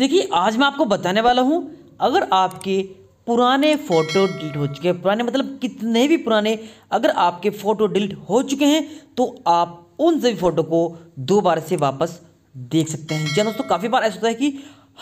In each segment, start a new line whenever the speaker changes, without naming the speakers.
देखिए आज मैं आपको बताने वाला हूँ अगर आपके पुराने फ़ोटो डिलीट हो चुके हैं पुराने मतलब कितने भी पुराने अगर आपके फ़ोटो डिलीट हो चुके हैं तो आप उन सभी फ़ोटो को दोबारा से वापस देख सकते हैं जी हाँ दोस्तों काफ़ी बार ऐसा होता है कि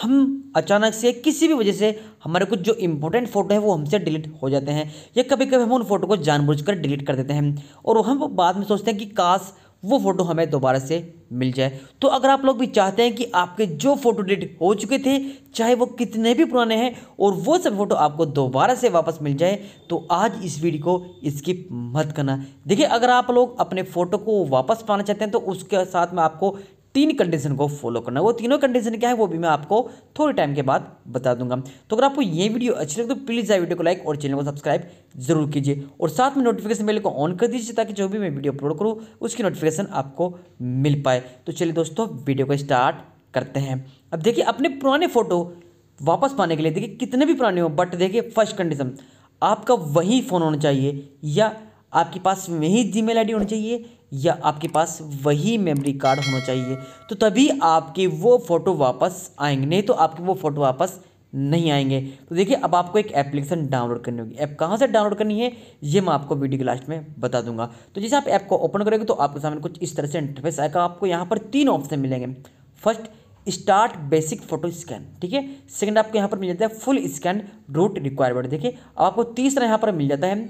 हम अचानक से किसी भी वजह से हमारे कुछ जो इंपॉर्टेंट फ़ोटो हैं वो हमसे डिलीट हो जाते हैं या कभी कभी हम उन फोटो को जानबूझकर डिलीट कर देते हैं और हम बाद में सोचते हैं कि काश वो फ़ोटो हमें दोबारा से मिल जाए तो अगर आप लोग भी चाहते हैं कि आपके जो फ़ोटो डिलीट हो चुके थे चाहे वो कितने भी पुराने हैं और वो सब फ़ोटो आपको दोबारा से वापस मिल जाए तो आज इस वीडियो को स्किप मत करना देखिए अगर आप लोग अपने फ़ोटो को वापस पाना चाहते हैं तो उसके साथ में आपको तीन कंडीशन को फॉलो करना है वो तीनों कंडीशन क्या है वो भी मैं आपको थोड़े टाइम के बाद बता दूंगा तो अगर आपको ये वीडियो अच्छी लगे तो प्लीज़ आई वीडियो को लाइक और चैनल को सब्सक्राइब जरूर कीजिए और साथ में नोटिफिकेशन बेल को ऑन कर दीजिए ताकि जो भी मैं वीडियो अपलोड करूँ उसकी नोटिफिकेशन आपको मिल पाए तो चलिए दोस्तों वीडियो को स्टार्ट करते हैं अब देखिए अपने पुराने फ़ोटो वापस पाने के लिए देखिए कितने भी पुराने हो बट देखिए फर्स्ट कंडीशन आपका वही फ़ोन होना चाहिए या आपके पास वही जी मेल होनी चाहिए या आपके पास वही मेमोरी कार्ड होना चाहिए तो तभी आपके वो फ़ोटो वापस आएंगे नहीं तो आपके वो फ़ोटो वापस नहीं आएंगे तो देखिए अब आपको एक एप्लीकेशन डाउनलोड करनी होगी ऐप कहाँ से डाउनलोड करनी है ये मैं आपको वीडियो के लास्ट में बता दूंगा तो जैसे आप ऐप को ओपन करेंगे तो आपके सामने कुछ इस तरह से इंटरफेस आएगा आपको यहाँ पर तीन ऑप्शन मिलेंगे first start basic photo scan ठीक है सेकंड आपको यहाँ पर मिल जाता है फुल स्कैन रूट रिक्वायरमेंट देखिए आपको तीसरा यहाँ पर मिल जाता है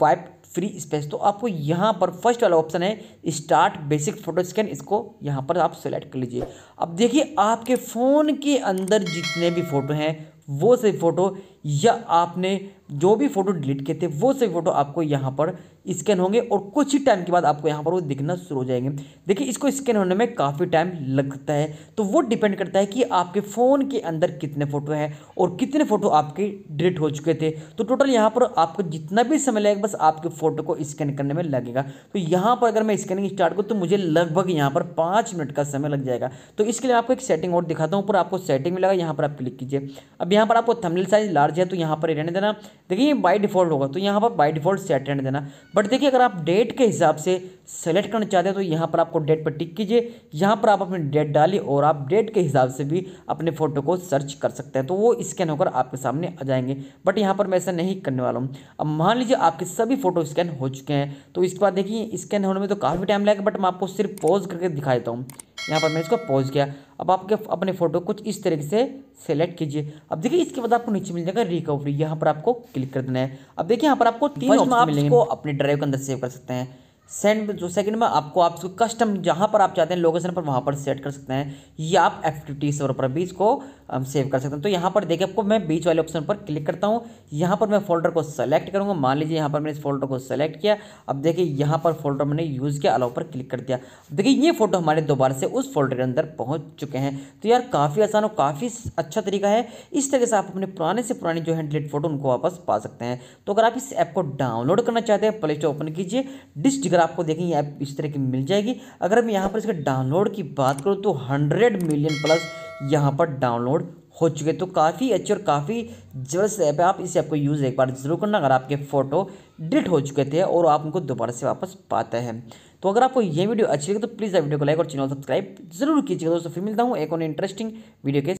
वाइप फ्री स्पेस तो आपको यहाँ पर फर्स्ट वाला ऑप्शन है स्टार्ट बेसिक फोटो स्कैन इसको यहाँ पर आप सेलेक्ट कर लीजिए अब देखिए आपके फ़ोन के अंदर जितने भी फ़ोटो हैं वो सही फ़ोटो या आपने जो भी फ़ोटो डिलीट किए थे वो सही फ़ोटो आपको यहाँ पर स्कैन होंगे और कुछ ही टाइम के बाद आपको यहाँ पर वो दिखना शुरू हो जाएंगे देखिए इसको स्कैन होने में काफ़ी टाइम लगता है तो वो डिपेंड करता है कि आपके फ़ोन के अंदर कितने फ़ोटो हैं और कितने फ़ोटो आपके डिलीट हो चुके थे तो टोटल यहाँ पर आपको जितना भी समय लगेगा बस आपके फ़ोटो को स्कैन करने में लगेगा तो यहाँ पर अगर मैं स्कैनिंग स्टार्ट करूँ तो मुझे लगभग यहाँ पर पाँच मिनट का समय लग जाएगा तो इसके लिए आपको एक सेटिंग और दिखाता हूँ ऊपर आपको सेटिंग मिलेगा यहाँ पर आप क्लिक कीजिए अब यहाँ यहाँ पर आपको थंबनेल साइज लार्ज है तो यहाँ पर रहने देना देखिए ये बाई डिफ़ॉल्ट होगा तो यहाँ पर बाई डिफ़ॉल्ट सेट रहने देना बट देखिए अगर आप डेट के हिसाब से सेलेक्ट करना चाहते हैं तो यहाँ पर आपको डेट पर टिक कीजिए यहाँ पर आप अपनी डेट डालिए और आप डेट के हिसाब से भी अपने फ़ोटो को सर्च कर सकते हैं तो वो स्कैन होकर आपके सामने आ जाएंगे बट यहाँ पर मैं ऐसा नहीं करने वाला हूँ अब मान लीजिए आपके सभी फ़ोटो स्कैन हो चुके हैं तो इसके बाद देखिए स्कैन होने में तो काफ़ी टाइम लगेगा बट मैं आपको सिर्फ पॉज करके दिखा देता हूँ यहाँ पर मैं इसको पॉज किया अब आपके अपने फ़ोटो कुछ इस तरीके से सेलेक्ट कीजिए अब देखिए इसके बाद आपको नीचे मिल जाएगा रिकवरी यहाँ पर आपको क्लिक कर देना है अब देखिए यहाँ पर आपको तीन ऑप्शन मिलेंगे अपने ड्राइव के अंदर सेव कर सकते हैं सेंड जो सेकंड में आपको आप इसको कस्टम जहाँ पर आप चाहते हैं लोकेशन पर वहाँ पर सेट कर सकते हैं या आप एफ टी सर्वर पर भी इसको हम सेव कर सकते हैं तो यहाँ पर देखिए आपको मैं बीच वाले ऑप्शन पर क्लिक करता हूँ यहाँ पर मैं फोल्डर को सेलेक्ट करूँगा मान लीजिए यहाँ पर मैंने इस फोल्डर को सेलेक्ट किया अब देखिए यहाँ पर फोल्डर मैंने यूज़ किया अलाउ पर क्लिक कर दिया देखिए ये फोटो हमारे दोबारा से उस फोल्डर के अंदर पहुँच चुके हैं तो यार काफ़ी आसान और काफ़ी अच्छा तरीका है इस तरीके से आप अपने पुराने से पुराने जो हैंडलेट फोटो उनको वापस पा सकते हैं तो अगर आप इस ऐप को डाउनलोड करना चाहते हैं प्ले स्टोर ओपन कीजिए डिस्ट्रिक्ट अगर आपको देखें ये ऐप इस तरह की मिल जाएगी अगर मैं यहाँ पर इसके डाउनलोड की बात करूँ तो हंड्रेड मिलियन प्लस यहाँ पर डाउनलोड हो चुके तो काफ़ी अच्छी और काफ़ी जबरदस्त ऐप है आप इस ऐप को यूज़ एक बार ज़रूर करना अगर आपके फ़ोटो डिलीट हो चुके थे और आप उनको दोबारा से वापस पाते हैं तो अगर आपको ये वीडियो अच्छी लगे तो प्लीज़ वीडियो को लाइक और चैनल सब्सक्राइब जरूर कीजिएगा दोस्तों फिर मिलता हूँ एक और इंटरेस्टिंग वीडियो के